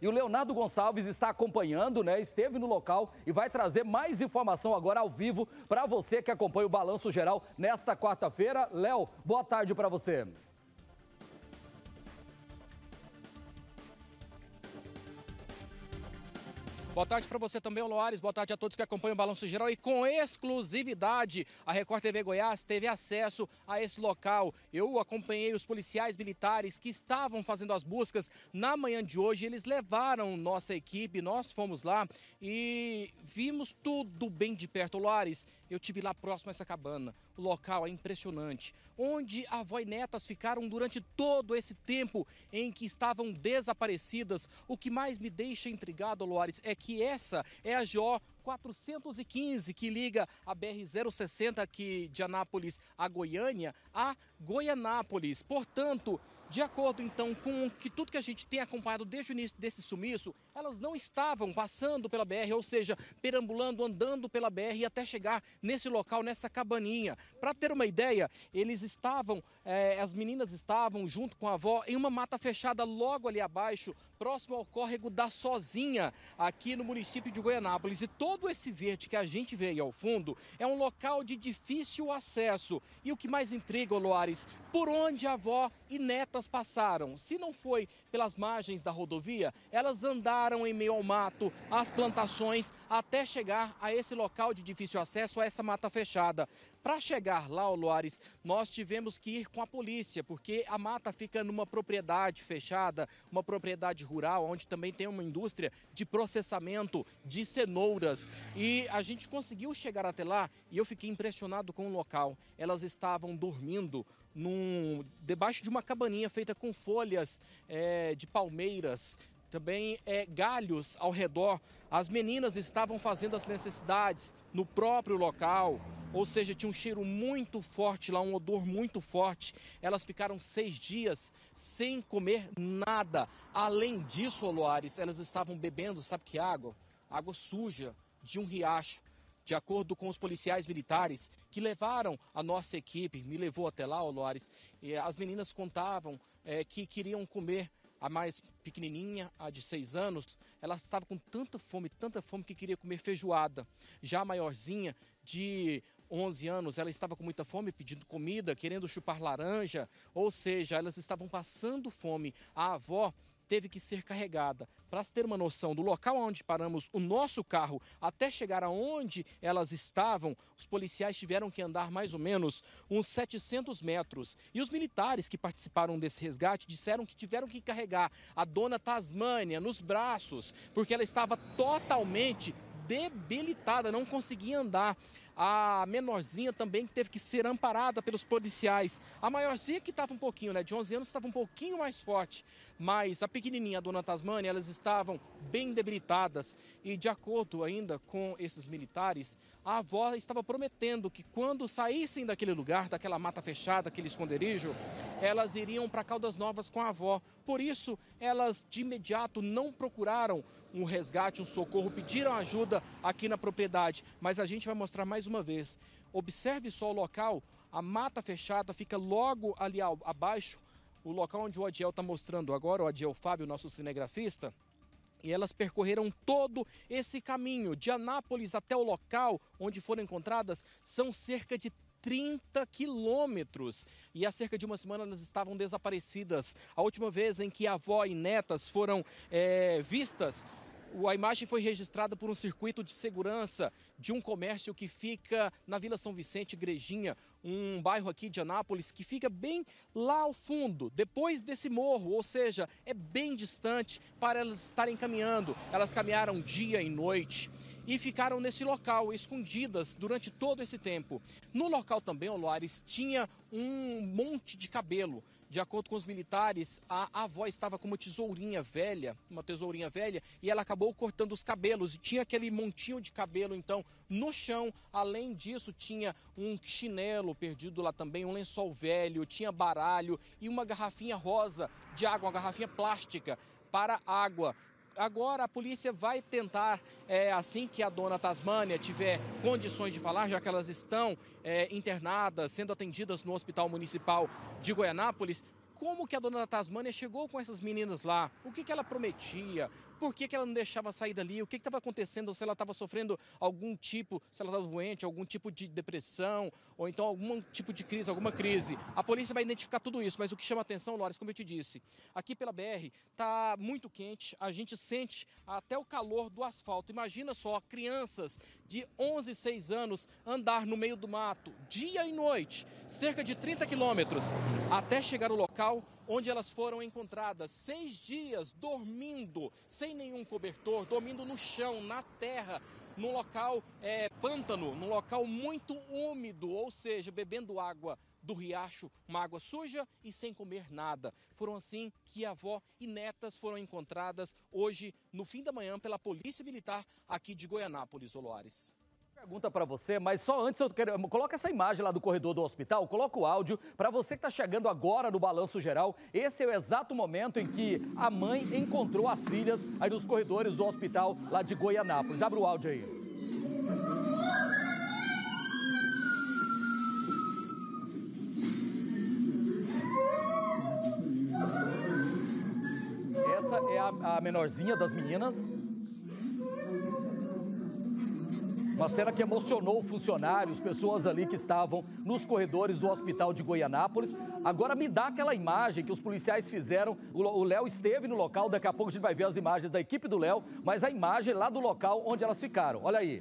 E o Leonardo Gonçalves está acompanhando, né? Esteve no local e vai trazer mais informação agora ao vivo para você que acompanha o Balanço Geral nesta quarta-feira. Léo, boa tarde para você. Boa tarde para você também, Loares. Boa tarde a todos que acompanham o Balanço Geral. E com exclusividade, a Record TV Goiás teve acesso a esse local. Eu acompanhei os policiais militares que estavam fazendo as buscas na manhã de hoje. Eles levaram nossa equipe, nós fomos lá e vimos tudo bem de perto. Loares, eu tive lá próximo a essa cabana. O local é impressionante. Onde avó e netas ficaram durante todo esse tempo em que estavam desaparecidas. O que mais me deixa intrigado, Loares, é que que essa é a GO 415 que liga a BR-060 aqui de Anápolis a Goiânia a Goianápolis. Portanto, de acordo então com que tudo que a gente tem acompanhado desde o início desse sumiço, elas não estavam passando pela BR, ou seja, perambulando, andando pela BR até chegar nesse local, nessa cabaninha. Para ter uma ideia, eles estavam, eh, as meninas estavam junto com a avó em uma mata fechada logo ali abaixo, próximo ao córrego da Sozinha, aqui no município de Goianápolis. E todo esse verde que a gente vê aí ao fundo é um local de difícil acesso. E o que mais intriga, Loares, por onde a avó e netas passaram? Se não foi pelas margens da rodovia, elas andaram em meio ao mato, às plantações, até chegar a esse local de difícil acesso, a essa mata fechada. Para chegar lá, Luares, nós tivemos que ir com a polícia, porque a mata fica numa propriedade fechada, uma propriedade rural, onde também tem uma indústria de processamento de cenouras. E a gente conseguiu chegar até lá e eu fiquei impressionado com o local. Elas estavam dormindo num, debaixo de uma cabaninha feita com folhas é, de palmeiras, também é, galhos ao redor. As meninas estavam fazendo as necessidades no próprio local, ou seja, tinha um cheiro muito forte lá, um odor muito forte. Elas ficaram seis dias sem comer nada. Além disso, Loares, elas estavam bebendo, sabe que água? Água suja de um riacho. De acordo com os policiais militares que levaram a nossa equipe, me levou até lá, o e as meninas contavam é, que queriam comer a mais pequenininha, a de 6 anos, ela estava com tanta fome, tanta fome que queria comer feijoada. Já a maiorzinha, de 11 anos, ela estava com muita fome, pedindo comida, querendo chupar laranja, ou seja, elas estavam passando fome. A avó teve que ser carregada. Para ter uma noção do local onde paramos o nosso carro até chegar aonde elas estavam, os policiais tiveram que andar mais ou menos uns 700 metros. E os militares que participaram desse resgate disseram que tiveram que carregar a dona Tasmânia nos braços, porque ela estava totalmente debilitada, não conseguia andar a menorzinha também que teve que ser amparada pelos policiais. A maiorzinha que estava um pouquinho, né, de 11 anos, estava um pouquinho mais forte, mas a pequenininha, a dona Tasmania, elas estavam bem debilitadas e de acordo ainda com esses militares, a avó estava prometendo que quando saíssem daquele lugar, daquela mata fechada, aquele esconderijo, elas iriam para Caldas Novas com a avó. Por isso, elas de imediato não procuraram um resgate, um socorro, pediram ajuda aqui na propriedade. Mas a gente vai mostrar mais uma vez. Observe só o local, a mata fechada fica logo ali abaixo, o local onde o Adiel está mostrando agora, o Adiel Fábio, nosso cinegrafista. E elas percorreram todo esse caminho. De Anápolis até o local onde foram encontradas são cerca de 30 quilômetros. E há cerca de uma semana elas estavam desaparecidas. A última vez em que a avó e netas foram é, vistas a imagem foi registrada por um circuito de segurança de um comércio que fica na Vila São Vicente, Igrejinha, um bairro aqui de Anápolis que fica bem lá ao fundo, depois desse morro, ou seja, é bem distante para elas estarem caminhando. Elas caminharam dia e noite e ficaram nesse local, escondidas durante todo esse tempo. No local também, Oloares tinha um monte de cabelo. De acordo com os militares, a avó estava com uma tesourinha velha, uma tesourinha velha, e ela acabou cortando os cabelos. E tinha aquele montinho de cabelo, então, no chão. Além disso, tinha um chinelo perdido lá também, um lençol velho, tinha baralho e uma garrafinha rosa de água, uma garrafinha plástica para água agora a polícia vai tentar, é, assim que a dona Tasmânia tiver condições de falar, já que elas estão é, internadas, sendo atendidas no Hospital Municipal de Goianápolis, como que a dona da Tasmânia chegou com essas meninas lá, o que, que ela prometia, por que, que ela não deixava sair dali, o que estava acontecendo, se ela estava sofrendo algum tipo, se ela estava doente, algum tipo de depressão, ou então algum tipo de crise, alguma crise. A polícia vai identificar tudo isso, mas o que chama atenção, Lores, como eu te disse, aqui pela BR está muito quente, a gente sente até o calor do asfalto. Imagina só, crianças de 11, 6 anos andar no meio do mato, dia e noite, cerca de 30 quilômetros, até chegar ao local local onde elas foram encontradas seis dias dormindo, sem nenhum cobertor, dormindo no chão, na terra, num local é, pântano, num local muito úmido, ou seja, bebendo água do riacho, uma água suja e sem comer nada. Foram assim que avó e netas foram encontradas hoje, no fim da manhã, pela Polícia Militar aqui de Goianápolis, Oloares. Pergunta para você, mas só antes eu quero. Coloca essa imagem lá do corredor do hospital, coloca o áudio. Para você que está chegando agora no Balanço Geral, esse é o exato momento em que a mãe encontrou as filhas aí nos corredores do hospital lá de Goianápolis. Abre o áudio aí. Essa é a, a menorzinha das meninas. Uma cena que emocionou funcionários, pessoas ali que estavam nos corredores do hospital de Goianápolis. Agora me dá aquela imagem que os policiais fizeram. O Léo esteve no local, daqui a pouco a gente vai ver as imagens da equipe do Léo, mas a imagem lá do local onde elas ficaram. Olha aí.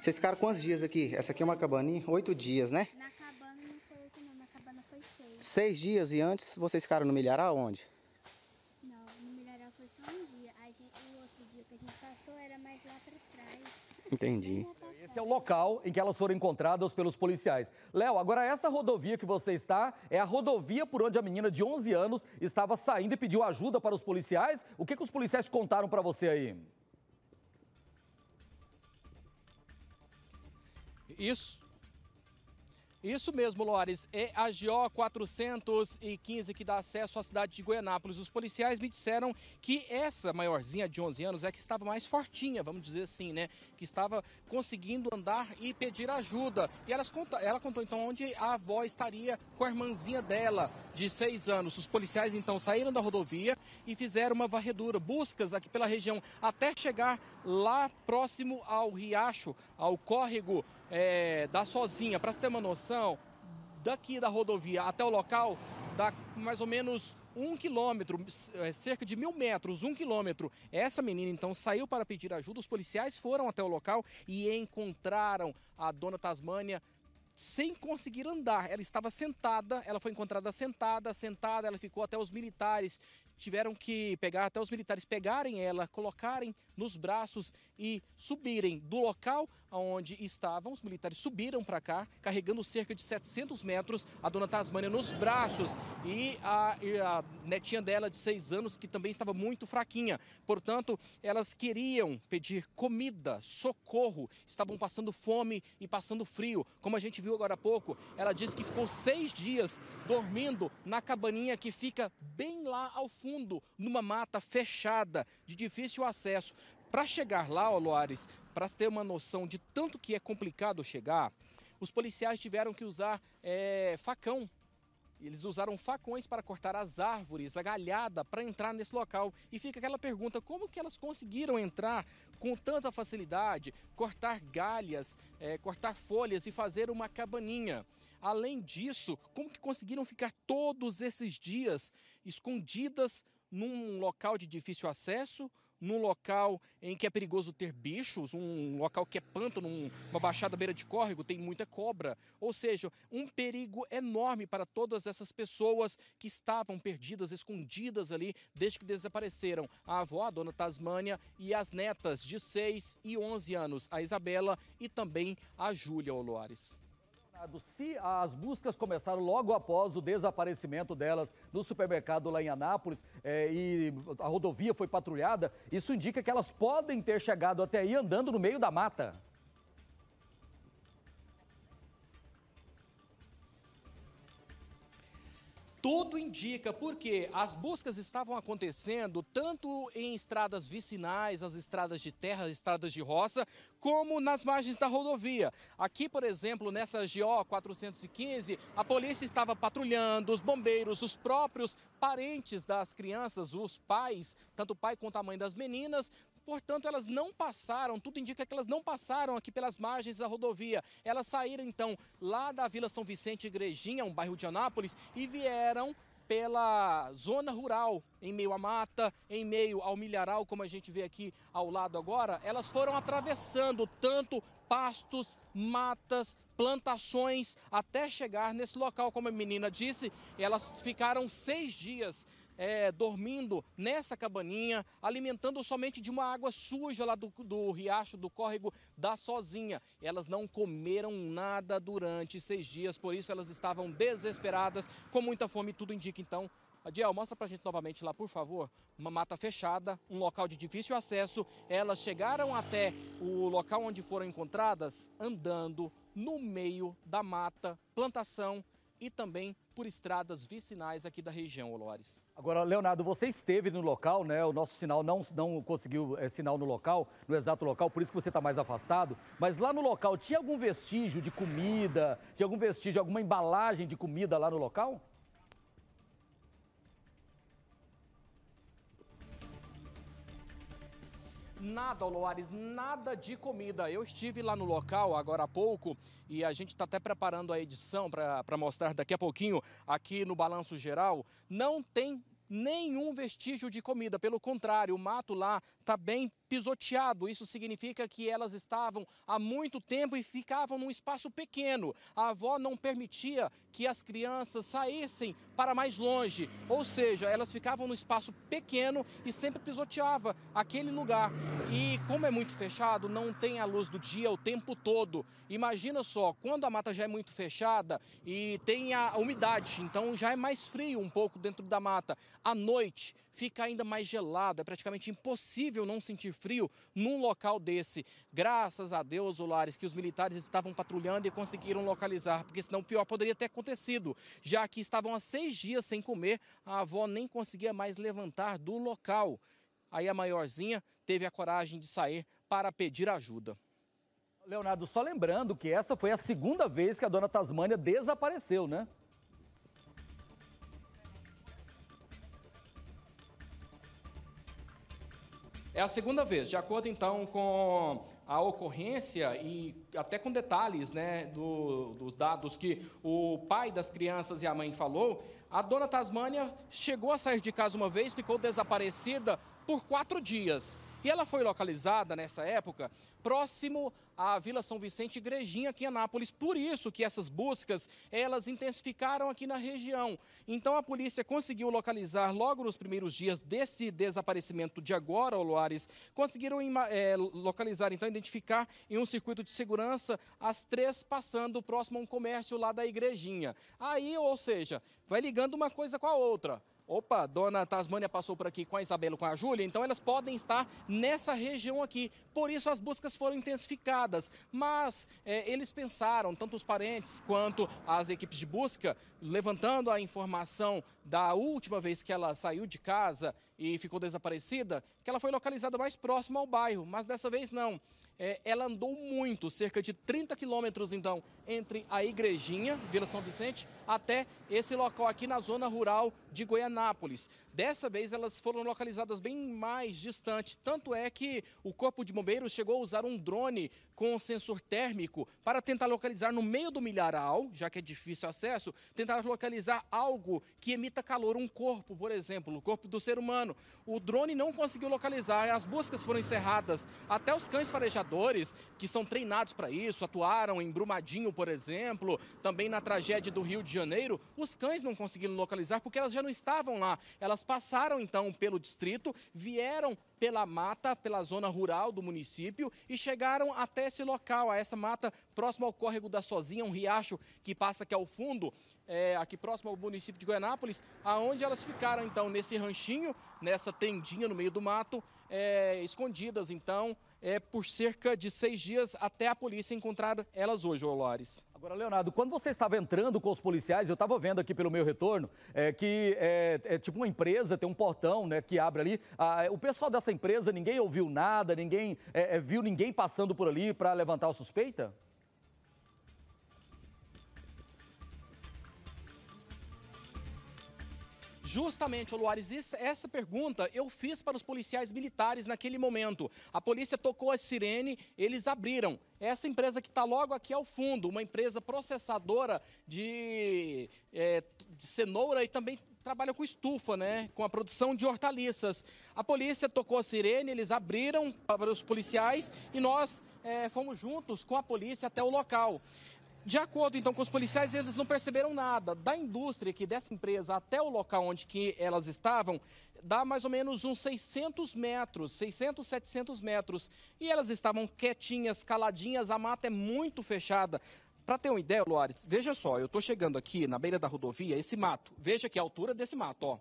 Vocês ficaram quantos dias aqui? Essa aqui é uma cabaninha? Oito dias, né? Na cabana não foi oito, não. Na cabana foi seis. Seis dias e antes vocês ficaram no milhar aonde? Entendi. Esse é o local em que elas foram encontradas pelos policiais. Léo, agora essa rodovia que você está é a rodovia por onde a menina de 11 anos estava saindo e pediu ajuda para os policiais. O que, que os policiais contaram para você aí? Isso. Isso mesmo, Loares. É a GO 415 que dá acesso à cidade de Goianápolis. Os policiais me disseram que essa maiorzinha de 11 anos é que estava mais fortinha, vamos dizer assim, né? Que estava conseguindo andar e pedir ajuda. E elas conta, ela contou então onde a avó estaria com a irmãzinha dela, de 6 anos. Os policiais então saíram da rodovia e fizeram uma varredura, buscas aqui pela região, até chegar lá próximo ao riacho, ao córrego é, da Sozinha. Para você ter uma noção, daqui da rodovia até o local dá mais ou menos um quilômetro, é, cerca de mil metros, um quilômetro. Essa menina então saiu para pedir ajuda, os policiais foram até o local e encontraram a dona Tasmânia sem conseguir andar. Ela estava sentada, ela foi encontrada sentada, sentada, ela ficou até os militares tiveram que pegar até os militares pegarem ela, colocarem nos braços e subirem do local onde estavam. Os militares subiram para cá, carregando cerca de 700 metros a dona Tasmânia nos braços e a, e a netinha dela de 6 anos, que também estava muito fraquinha. Portanto, elas queriam pedir comida, socorro, estavam passando fome e passando frio. Como a gente viu agora há pouco, ela disse que ficou seis dias dormindo na cabaninha que fica bem lá ao fundo, numa mata fechada, de difícil acesso. Para chegar lá, Oloares, para ter uma noção de tanto que é complicado chegar, os policiais tiveram que usar é, facão eles usaram facões para cortar as árvores, a galhada, para entrar nesse local. E fica aquela pergunta, como que elas conseguiram entrar com tanta facilidade, cortar galhas, é, cortar folhas e fazer uma cabaninha? Além disso, como que conseguiram ficar todos esses dias escondidas num local de difícil acesso, num local em que é perigoso ter bichos, um local que é pântano, uma baixada beira de córrego, tem muita cobra. Ou seja, um perigo enorme para todas essas pessoas que estavam perdidas, escondidas ali desde que desapareceram. A avó, a dona Tasmânia, e as netas de 6 e 11 anos, a Isabela e também a Júlia Oloares. Se as buscas começaram logo após o desaparecimento delas no supermercado lá em Anápolis é, e a rodovia foi patrulhada, isso indica que elas podem ter chegado até aí andando no meio da mata. tudo indica, porque as buscas estavam acontecendo tanto em estradas vicinais, as estradas de terra, as estradas de roça, como nas margens da rodovia. Aqui, por exemplo, nessa GO 415, a polícia estava patrulhando, os bombeiros, os próprios parentes das crianças, os pais, tanto o pai quanto a mãe das meninas, Portanto, elas não passaram, tudo indica que elas não passaram aqui pelas margens da rodovia. Elas saíram então lá da Vila São Vicente Igrejinha, um bairro de Anápolis, e vieram pela zona rural, em meio à mata, em meio ao milharal, como a gente vê aqui ao lado agora, elas foram atravessando tanto pastos, matas, plantações, até chegar nesse local, como a menina disse, elas ficaram seis dias é, dormindo nessa cabaninha, alimentando somente de uma água suja lá do, do riacho, do córrego da Sozinha. Elas não comeram nada durante seis dias, por isso elas estavam desesperadas, com muita fome, tudo indica então. Adiel, mostra pra gente novamente lá, por favor. Uma mata fechada, um local de difícil acesso. Elas chegaram até o local onde foram encontradas andando no meio da mata, plantação e também por estradas vicinais aqui da região, Olores. Agora, Leonardo, você esteve no local, né? O nosso sinal não, não conseguiu é, sinal no local, no exato local, por isso que você está mais afastado. Mas lá no local, tinha algum vestígio de comida? Tinha algum vestígio, alguma embalagem de comida lá no local? Nada, Oloares, nada de comida. Eu estive lá no local agora há pouco e a gente está até preparando a edição para mostrar daqui a pouquinho aqui no Balanço Geral. Não tem nenhum vestígio de comida. Pelo contrário, o mato lá está bem pisoteado. Isso significa que elas estavam há muito tempo e ficavam num espaço pequeno. A avó não permitia que as crianças saíssem para mais longe, ou seja, elas ficavam num espaço pequeno e sempre pisoteava aquele lugar. E como é muito fechado, não tem a luz do dia o tempo todo. Imagina só, quando a mata já é muito fechada e tem a umidade, então já é mais frio um pouco dentro da mata. À noite, fica ainda mais gelado. É praticamente impossível não sentir frio num local desse. Graças a Deus, Olares, que os militares estavam patrulhando e conseguiram localizar, porque senão o pior poderia ter acontecido. Já que estavam há seis dias sem comer, a avó nem conseguia mais levantar do local. Aí a maiorzinha teve a coragem de sair para pedir ajuda. Leonardo, só lembrando que essa foi a segunda vez que a dona Tasmânia desapareceu, né? É a segunda vez, de acordo então com a ocorrência e até com detalhes né, do, dos dados que o pai das crianças e a mãe falou, a dona Tasmânia chegou a sair de casa uma vez, ficou desaparecida por quatro dias. E ela foi localizada nessa época próximo à Vila São Vicente Igrejinha aqui em Anápolis. Por isso que essas buscas, elas intensificaram aqui na região. Então a polícia conseguiu localizar logo nos primeiros dias desse desaparecimento de agora, Oloares, conseguiram é, localizar, então identificar em um circuito de segurança as três passando próximo a um comércio lá da Igrejinha. Aí, ou seja, vai ligando uma coisa com a outra. Opa, dona Tasmânia passou por aqui com a Isabela com a Júlia, então elas podem estar nessa região aqui. Por isso as buscas foram intensificadas. Mas é, eles pensaram, tanto os parentes quanto as equipes de busca, levantando a informação da última vez que ela saiu de casa e ficou desaparecida, que ela foi localizada mais próximo ao bairro, mas dessa vez não é, ela andou muito, cerca de 30 quilômetros, então, entre a Igrejinha, Vila São Vicente, até esse local aqui na zona rural de Goianápolis. Dessa vez elas foram localizadas bem mais distante, tanto é que o Corpo de Bombeiros chegou a usar um drone com sensor térmico para tentar localizar no meio do milharal, já que é difícil acesso, tentar localizar algo que emita calor, um corpo, por exemplo, o corpo do ser humano. O drone não conseguiu localizar, as buscas foram encerradas. Até os cães farejadores, que são treinados para isso, atuaram em Brumadinho, por exemplo, também na tragédia do Rio de Janeiro, os cães não conseguiram localizar porque elas já não estavam lá. Elas elas passaram então pelo distrito, vieram pela mata, pela zona rural do município e chegaram até esse local, a essa mata próximo ao córrego da Sozinha, um riacho que passa aqui ao fundo, é, aqui próximo ao município de Goianápolis, aonde elas ficaram então nesse ranchinho, nessa tendinha no meio do mato, é, escondidas então é, por cerca de seis dias até a polícia encontrar elas hoje, Olores. Agora, Leonardo, quando você estava entrando com os policiais, eu estava vendo aqui pelo meu retorno é, que é, é, tipo uma empresa, tem um portão né, que abre ali. o pessoal dessa empresa, ninguém ouviu nada, ninguém é, é viu ninguém passando por ali para levantar a suspeita? Justamente, Luares, essa pergunta eu fiz para os policiais militares naquele momento. A polícia tocou a sirene, eles abriram. Essa empresa que está logo aqui ao fundo, uma empresa processadora de, é, de cenoura e também trabalha com estufa, né? Com a produção de hortaliças. A polícia tocou a sirene, eles abriram para os policiais e nós é, fomos juntos com a polícia até o local. De acordo então com os policiais, eles não perceberam nada. Da indústria que dessa empresa até o local onde que elas estavam, dá mais ou menos uns 600 metros, 600, 700 metros. E elas estavam quietinhas, caladinhas, a mata é muito fechada. Para ter uma ideia, Luares, veja só, eu estou chegando aqui na beira da rodovia, esse mato. Veja que é a altura desse mato, ó.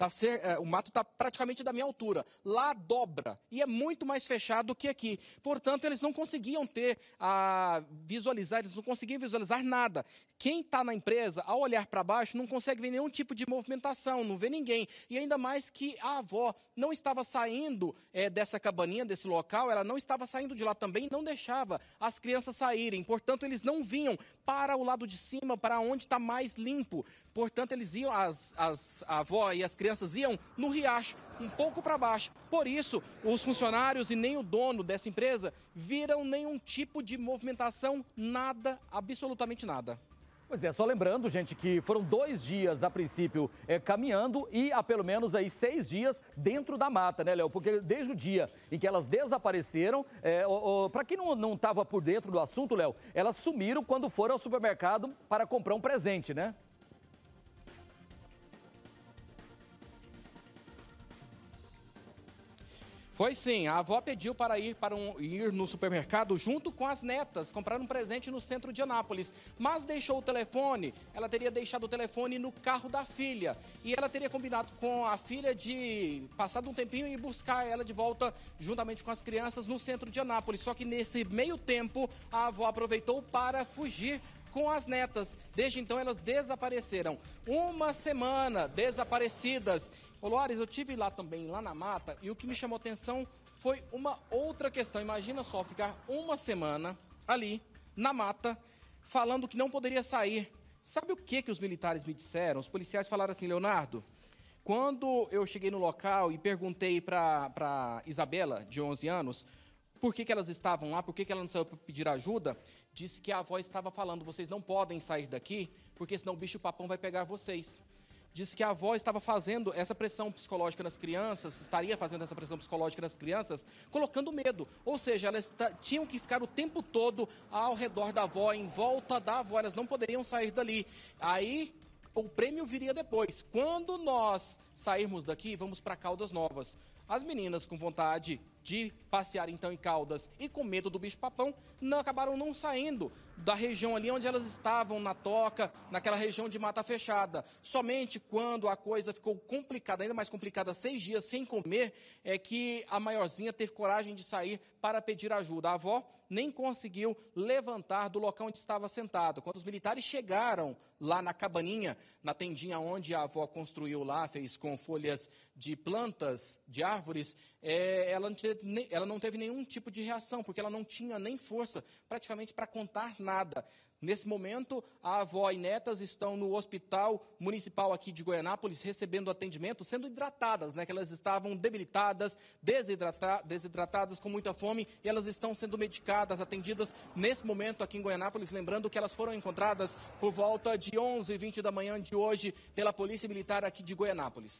Tá ser, é, o mato está praticamente da minha altura. Lá dobra e é muito mais fechado do que aqui. Portanto, eles não conseguiam ter a ah, visualizar, eles não conseguiam visualizar nada. Quem está na empresa, ao olhar para baixo, não consegue ver nenhum tipo de movimentação, não vê ninguém. E ainda mais que a avó não estava saindo é, dessa cabaninha, desse local, ela não estava saindo de lá também, não deixava as crianças saírem. Portanto, eles não vinham para o lado de cima, para onde está mais limpo. Portanto, eles iam, as, as, a avó e as crianças iam no riacho, um pouco para baixo. Por isso, os funcionários e nem o dono dessa empresa viram nenhum tipo de movimentação, nada, absolutamente nada. Pois é, só lembrando, gente, que foram dois dias a princípio é, caminhando e há pelo menos aí seis dias dentro da mata, né, Léo? Porque desde o dia em que elas desapareceram, é, para quem não estava por dentro do assunto, Léo, elas sumiram quando foram ao supermercado para comprar um presente, né? Foi sim, a avó pediu para ir para um, ir no supermercado junto com as netas, comprar um presente no centro de Anápolis, mas deixou o telefone. Ela teria deixado o telefone no carro da filha e ela teria combinado com a filha de passar um tempinho e buscar ela de volta juntamente com as crianças no centro de Anápolis. Só que nesse meio tempo, a avó aproveitou para fugir com as netas. Desde então, elas desapareceram. Uma semana desaparecidas. Ô Loares, eu tive lá também, lá na mata, e o que me chamou atenção foi uma outra questão. Imagina só ficar uma semana ali, na mata, falando que não poderia sair. Sabe o que, que os militares me disseram? Os policiais falaram assim, Leonardo, quando eu cheguei no local e perguntei para Isabela, de 11 anos, por que, que elas estavam lá, por que, que ela não saiu para pedir ajuda, disse que a avó estava falando, vocês não podem sair daqui, porque senão o bicho papão vai pegar vocês disse que a avó estava fazendo essa pressão psicológica nas crianças, estaria fazendo essa pressão psicológica nas crianças, colocando medo. Ou seja, elas tinham que ficar o tempo todo ao redor da avó, em volta da avó, elas não poderiam sair dali. Aí o prêmio viria depois. Quando nós sairmos daqui, vamos para Caldas Novas. As meninas com vontade de passear então em Caldas e com medo do bicho-papão, não acabaram não saindo da região ali onde elas estavam, na toca, naquela região de mata fechada. Somente quando a coisa ficou complicada, ainda mais complicada, seis dias sem comer, é que a maiorzinha teve coragem de sair para pedir ajuda. A avó nem conseguiu levantar do local onde estava sentado. Quando os militares chegaram lá na cabaninha, na tendinha onde a avó construiu lá, fez com folhas de plantas, de árvores, é, ela não teve, ela não teve nenhum tipo de reação, porque ela não tinha nem força praticamente para contar nada. Nesse momento, a avó e netas estão no hospital municipal aqui de Goianápolis recebendo atendimento, sendo hidratadas, né? Que elas estavam debilitadas, desidrata desidratadas, com muita fome, e elas estão sendo medicadas, atendidas nesse momento aqui em Goianápolis. Lembrando que elas foram encontradas por volta de 11 e 20 da manhã de hoje pela Polícia Militar aqui de Goianápolis.